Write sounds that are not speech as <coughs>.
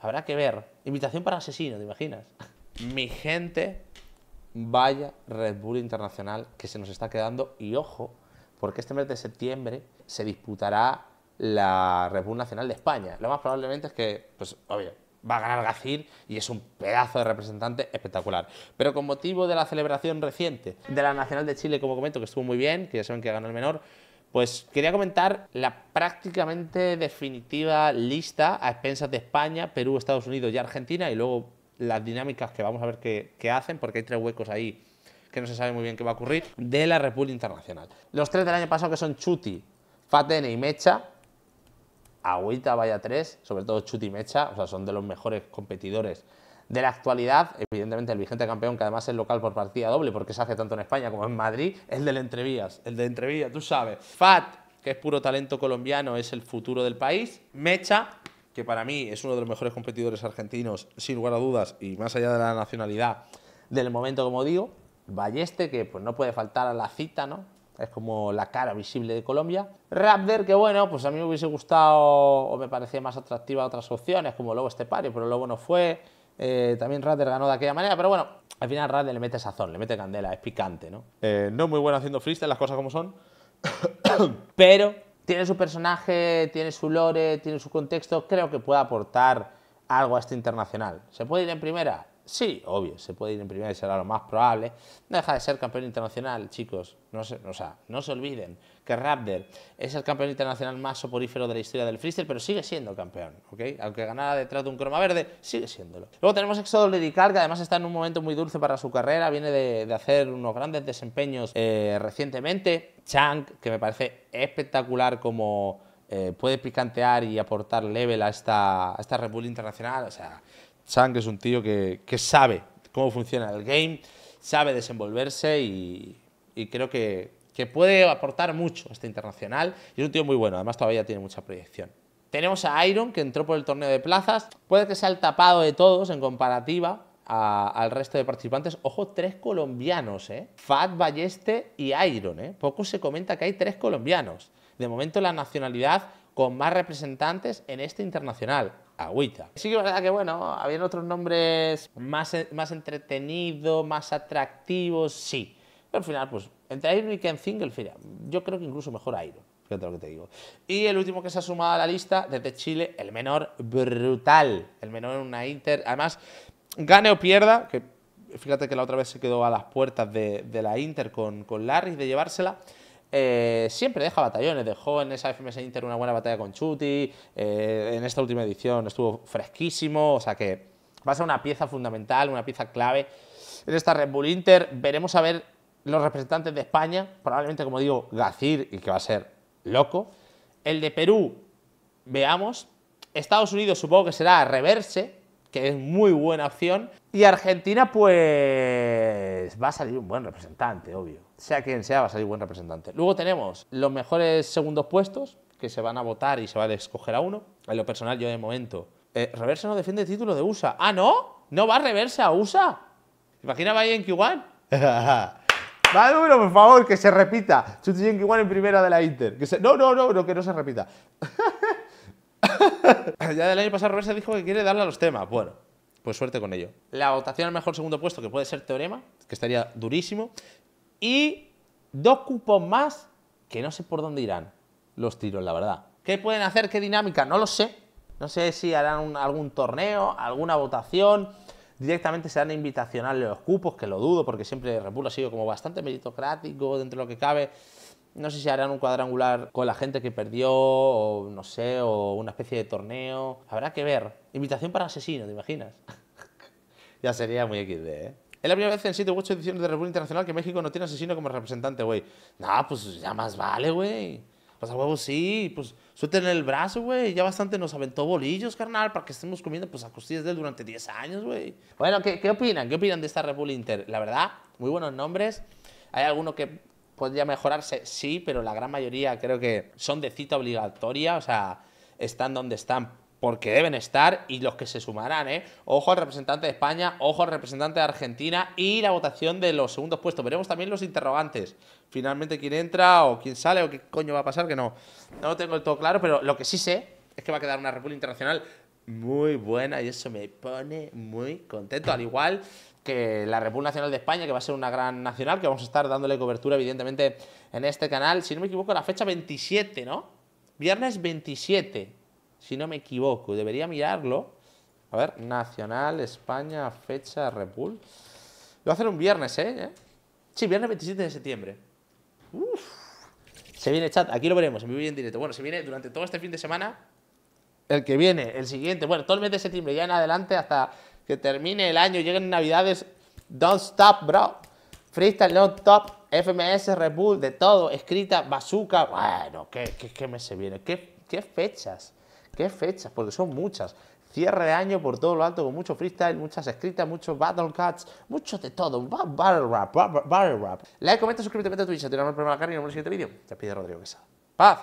Habrá que ver. Invitación para asesinos, ¿te imaginas? Mi gente, vaya Red Bull Internacional que se nos está quedando. Y ojo, porque este mes de septiembre se disputará la Red Bull Nacional de España. Lo más probablemente es que, pues, obvio, va a ganar Gacir y es un pedazo de representante espectacular. Pero con motivo de la celebración reciente de la Nacional de Chile, como comento, que estuvo muy bien, que ya saben que ganó el menor, pues quería comentar la prácticamente definitiva lista a expensas de España, Perú, Estados Unidos y Argentina y luego las dinámicas que vamos a ver qué, hacen, porque hay tres huecos ahí que no se sabe muy bien qué va a ocurrir, de la República Internacional. Los tres del año pasado que son Chuti, Fatene y Mecha, agüita vaya tres, sobre todo Chuti y Mecha, o sea, son de los mejores competidores de la actualidad, evidentemente el vigente campeón, que además es local por partida doble, porque se hace tanto en España como en Madrid, el del Entrevías, el de Entrevías, tú sabes. Fat, que es puro talento colombiano, es el futuro del país. Mecha, que para mí es uno de los mejores competidores argentinos, sin lugar a dudas, y más allá de la nacionalidad, del momento, como digo. Balleste, que pues no puede faltar a la cita, ¿no? es como la cara visible de Colombia. Rapder, que bueno, pues a mí me hubiese gustado o me parecía más atractiva otras opciones, como Lobo Estepario, pero Lobo no fue. Eh, también Rader ganó de aquella manera, pero bueno, al final Rader le mete sazón, le mete candela, es picante, ¿no? Eh, no es muy bueno haciendo freestyle, las cosas como son, <coughs> pero tiene su personaje, tiene su lore, tiene su contexto, creo que puede aportar algo a este internacional. ¿Se puede ir en primera? Sí, obvio, se puede ir en primera y será lo más probable. No deja de ser campeón internacional, chicos. No se, o sea, no se olviden que Raptor es el campeón internacional más soporífero de la historia del freestyle, pero sigue siendo campeón, ¿ok? Aunque ganara detrás de un croma verde, sigue siéndolo. Luego tenemos Exodo Lirical, que además está en un momento muy dulce para su carrera, viene de, hacer unos grandes desempeños eh, recientemente. Chang, que me parece espectacular como... Eh, puede picantear y aportar level a esta, a esta Red Internacional, o sea, que es un tío que, sabe cómo funciona el game, sabe desenvolverse y, creo que, puede aportar mucho a este internacional. Y es un tío muy bueno, además todavía tiene mucha proyección. Tenemos a Iron, que entró por el torneo de plazas. Puede que sea el tapado de todos en comparativa al resto de participantes. Ojo, tres colombianos, ¿eh? Fat, Balleste y Iron, ¿eh? Poco se comenta que hay tres colombianos. De momento la nacionalidad con más representantes en este internacional. Agüita. Sí que es verdad que, bueno, habían otros nombres más, más entretenidos, más atractivos, sí. Pero al final, pues, entre Ayrton y Ken yo creo que incluso mejor Iron. Fíjate lo que te digo. Y el último que se ha sumado a la lista, desde Chile, el menor brutal. El menor en una Inter. Además, gane o pierda, que fíjate que la otra vez se quedó a las puertas de, de la Inter con, con Larry de llevársela. Eh, siempre deja batallones. Dejó en esa FMS Inter una buena batalla con Chuti, eh, en esta última edición estuvo fresquísimo, o sea que va a ser una pieza fundamental, una pieza clave en esta Red Bull Inter. Veremos a ver los representantes de España, probablemente, como digo, Gacir, y que va a ser loco. El de Perú, veamos. Estados Unidos supongo que será a reverse, que es muy buena opción. Y Argentina, pues va a salir un buen representante, obvio. Sea quien sea, va a salir un buen representante. Luego tenemos los mejores segundos puestos, que se van a votar y se va a escoger a uno. En lo personal, yo de momento. Reverse eh, reversa no defiende título de USA. ¡Ah, no! ¿No va Reversa a USA? Imagina va en Kiwan <laughs> Va número, por favor, que se repita. Chuti en en primera de la Inter. Que No, no, no, no, que no se repita. <laughs> <laughs> ya del año pasado se dijo que quiere darle a los temas. Bueno, pues suerte con ello. La votación al mejor segundo puesto, que puede ser Teorema, que estaría durísimo. Y dos cupos más, que no sé por dónde irán los tiros, la verdad. ¿Qué pueden hacer? ¿Qué dinámica? No lo sé. No sé si harán algún torneo, alguna votación. Directamente serán invitacionales los cupos, que lo dudo, porque siempre República ha sido como bastante meritocrático dentro de lo que cabe. No sé si harán un cuadrangular con la gente que perdió, o no sé, o una especie de torneo. Habrá que ver. Invitación para asesino, ¿te imaginas? <laughs> ya sería muy XD, ¿eh? Es la primera vez en 7 u 8 ediciones de Red Internacional que México no tiene asesino como representante, güey. Nah, pues ya más vale, güey. Pues a huevo sí, pues suelten el brazo, güey. Ya bastante nos aventó bolillos, carnal, para que estemos comiendo pues a costillas de él durante 10 años, güey. Bueno, ¿qué, ¿qué, opinan? ¿Qué opinan de esta Red Bull Inter? La verdad, muy buenos nombres. Hay alguno que podría mejorarse, sí, pero la gran mayoría creo que son de cita obligatoria, o sea, están donde están porque deben estar y los que se sumarán, ¿eh? Ojo al representante de España, ojo al representante de Argentina y la votación de los segundos puestos. Veremos también los interrogantes. Finalmente quién entra o quién sale o qué coño va a pasar, que no. No tengo el todo claro, pero lo que sí sé es que va a quedar una República Internacional muy buena y eso me pone muy contento. Al igual que la República Nacional de España, que va a ser una gran nacional, que vamos a estar dándole cobertura, evidentemente, en este canal. Si no me equivoco, la fecha 27, ¿no? Viernes 27, si no me equivoco. Debería mirarlo. A ver, Nacional, España, fecha, Repul. Lo va a hacer un viernes, ¿eh? ¿Eh? Sí, viernes 27 de septiembre. Se viene chat, aquí lo veremos, en vivo y en directo. Bueno, se viene durante todo este fin de semana el que viene, el siguiente, bueno, todo el mes de septiembre, ya en adelante hasta que termine el año, lleguen navidades, don't stop, bro. Freestyle don't stop, FMS, Red de todo, escrita, bazooka, bueno, ¿qué, qué, qué mes se viene? ¿Qué, fechas? ¿Qué fechas? Porque son muchas. Cierre de año por todo lo alto con mucho freestyle, muchas escritas, muchos battle cuts, mucho de todo. Battle rap, battle rap. Like, comenta, suscríbete, a Twitch, te el la carne y nos vemos en el siguiente vídeo. Te pide Rodrigo que sea, ¡Paz!